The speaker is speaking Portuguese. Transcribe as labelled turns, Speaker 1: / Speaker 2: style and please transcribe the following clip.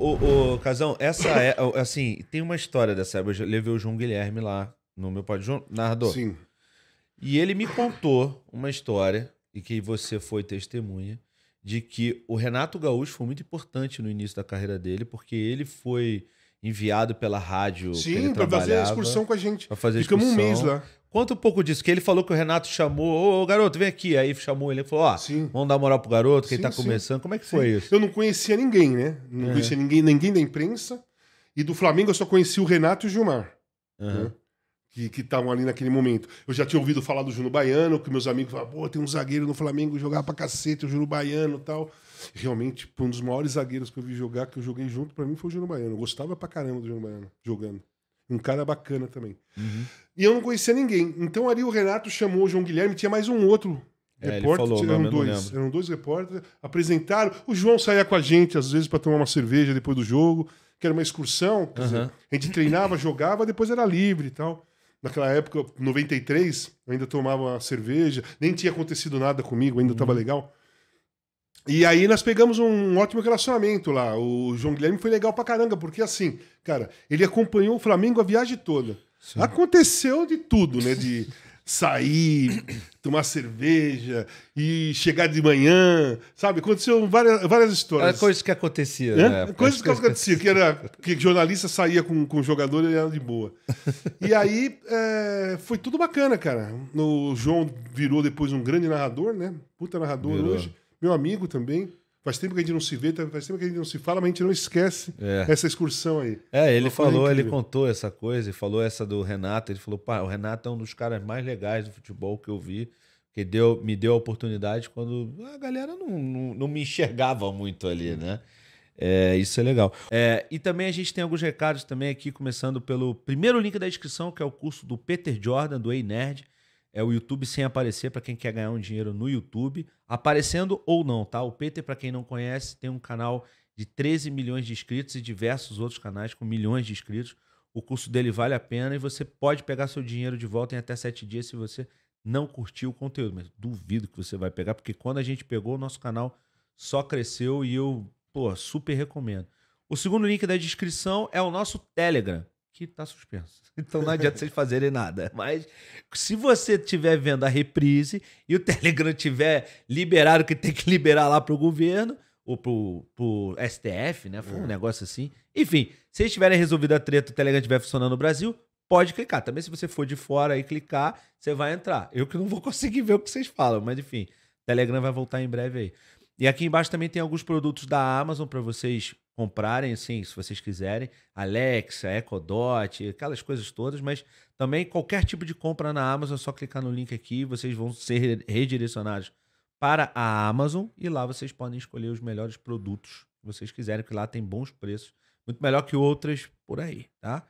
Speaker 1: o, o, Casão, essa é. Assim, tem uma história dessa época. Eu levei o João Guilherme lá no meu pódio. João narrador. Sim. E ele me contou uma história, e que você foi testemunha, de que o Renato Gaúcho foi muito importante no início da carreira dele, porque ele foi enviado pela rádio. Sim, para fazer a excursão com a gente. Pra fazer Ficamos excursão. um mês lá. Conta um pouco disso, que ele falou que o Renato chamou, ô, garoto, vem aqui. Aí chamou ele e falou: ó, oh, vamos dar moral pro garoto, quem sim, tá sim. começando. Como é que foi isso?
Speaker 2: Eu não conhecia ninguém, né? Não uhum. conhecia ninguém, ninguém da imprensa. E do Flamengo eu só conhecia o Renato e o Gilmar. Uhum. Né? que estavam ali naquele momento. Eu já tinha ouvido falar do Juno Baiano, que meus amigos falavam, pô, tem um zagueiro no Flamengo jogar pra cacete, o Juno Baiano e tal. Realmente, um dos maiores zagueiros que eu vi jogar, que eu joguei junto, para mim foi o Juno Baiano. Eu gostava pra caramba do Juno Baiano jogando. Um cara bacana também. Uhum. E eu não conhecia ninguém. Então ali o Renato chamou o João Guilherme, tinha mais um outro é, repórter, falou, eram dois, eram dois repórteres, apresentaram. O João saía com a gente, às vezes, para tomar uma cerveja depois do jogo, que era uma excursão. Uhum. Dizer, a gente treinava, jogava, depois era livre e tal naquela época, 93, eu ainda tomava uma cerveja, nem tinha acontecido nada comigo, ainda estava uhum. legal. E aí nós pegamos um ótimo relacionamento lá. O João Guilherme foi legal pra caramba, porque assim, cara, ele acompanhou o Flamengo a viagem toda. Sim. Aconteceu de tudo, né? De sair, tomar cerveja e chegar de manhã, sabe? Aconteceu várias, várias histórias. Era é, coisas que acontecia, é? né? Coisas, que, acontecia que era que jornalista saía com, com jogador e era de boa. e aí é, foi tudo bacana, cara. O João virou depois um grande narrador, né? Puta narrador virou. hoje. Meu amigo também. Faz tempo que a gente não se vê, tá? faz tempo que a gente não se fala, mas a gente não esquece é. essa excursão aí. É, ele falou, incrível. ele
Speaker 1: contou essa coisa, e falou essa do Renato. Ele falou, pá, o Renato é um dos caras mais legais do futebol que eu vi, que deu, me deu a oportunidade quando a galera não, não, não me enxergava muito ali, né? É, isso é legal. É, e também a gente tem alguns recados também aqui, começando pelo primeiro link da descrição que é o curso do Peter Jordan, do Ei Nerd é o YouTube sem aparecer para quem quer ganhar um dinheiro no YouTube, aparecendo ou não, tá? O Peter, para quem não conhece, tem um canal de 13 milhões de inscritos e diversos outros canais com milhões de inscritos. O curso dele vale a pena e você pode pegar seu dinheiro de volta em até 7 dias se você não curtiu o conteúdo, mas duvido que você vai pegar, porque quando a gente pegou, o nosso canal só cresceu e eu, pô, super recomendo. O segundo link da descrição é o nosso Telegram que está suspenso. Então não adianta vocês fazerem nada. Mas se você estiver vendo a reprise e o Telegram tiver liberado que tem que liberar lá para o governo, ou pro, STF, né? Foi um é. negócio assim. Enfim, se eles tiverem resolvido a treta, o Telegram estiver funcionando no Brasil, pode clicar. Também se você for de fora e clicar, você vai entrar. Eu que não vou conseguir ver o que vocês falam, mas enfim, o Telegram vai voltar em breve aí. E aqui embaixo também tem alguns produtos da Amazon para vocês comprarem, assim, se vocês quiserem. Alexa, Echo Dot, aquelas coisas todas, mas também qualquer tipo de compra na Amazon, é só clicar no link aqui, vocês vão ser redirecionados para a Amazon e lá vocês podem escolher os melhores produtos que vocês quiserem, que lá tem bons preços, muito melhor que outras por aí, tá?